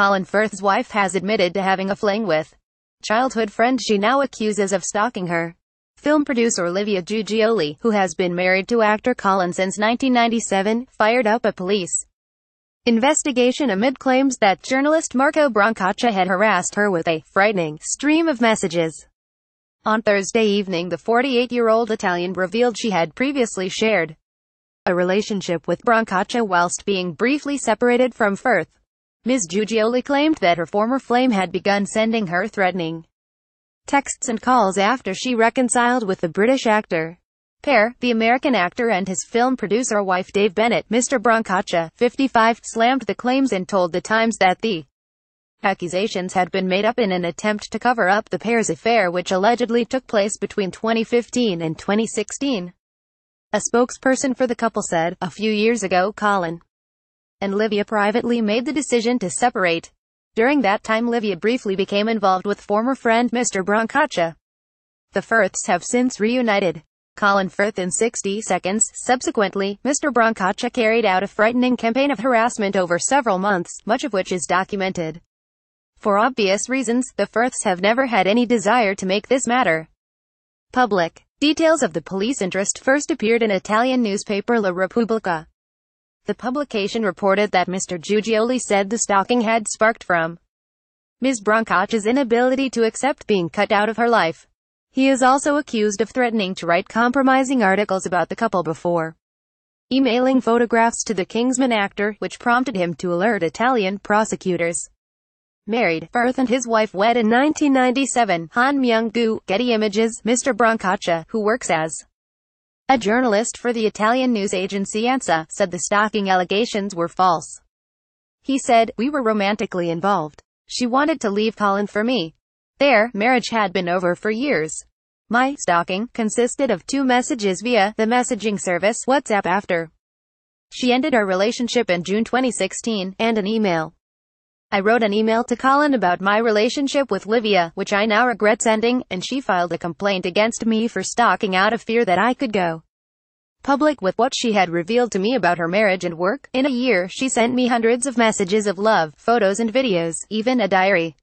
Colin Firth's wife has admitted to having a fling with childhood friend she now accuses of stalking her. Film producer Olivia Giugioli, who has been married to actor Colin since 1997, fired up a police investigation amid claims that journalist Marco Brancaccia had harassed her with a frightening stream of messages. On Thursday evening the 48-year-old Italian revealed she had previously shared a relationship with Brancaccia whilst being briefly separated from Firth. Ms. Giugioli claimed that her former flame had begun sending her threatening texts and calls after she reconciled with the British actor. Pair, the American actor and his film producer wife Dave Bennett, Mr. Broncacha, 55, slammed the claims and told The Times that the accusations had been made up in an attempt to cover up the pair's affair which allegedly took place between 2015 and 2016. A spokesperson for the couple said, a few years ago Colin and Livia privately made the decision to separate. During that time Livia briefly became involved with former friend Mr. Brancaccia. The Firths have since reunited. Colin Firth in 60 seconds. Subsequently, Mr. Brancaccia carried out a frightening campaign of harassment over several months, much of which is documented. For obvious reasons, the Firths have never had any desire to make this matter public. Details of the police interest first appeared in Italian newspaper La Repubblica. The publication reported that Mr. Giugioli said the stalking had sparked from Ms. Brancaccia's inability to accept being cut out of her life. He is also accused of threatening to write compromising articles about the couple before emailing photographs to the Kingsman actor, which prompted him to alert Italian prosecutors. Married, Firth and his wife wed in 1997, Han Myung-gu, Getty Images, Mr. Broncacha, who works as a journalist for the Italian news agency ANSA said the stalking allegations were false. He said, We were romantically involved. She wanted to leave Colin for me. Their marriage had been over for years. My stalking consisted of two messages via the messaging service WhatsApp after. She ended our relationship in June 2016, and an email. I wrote an email to Colin about my relationship with Livia, which I now regret sending, and she filed a complaint against me for stalking out of fear that I could go public with what she had revealed to me about her marriage and work. In a year, she sent me hundreds of messages of love, photos and videos, even a diary.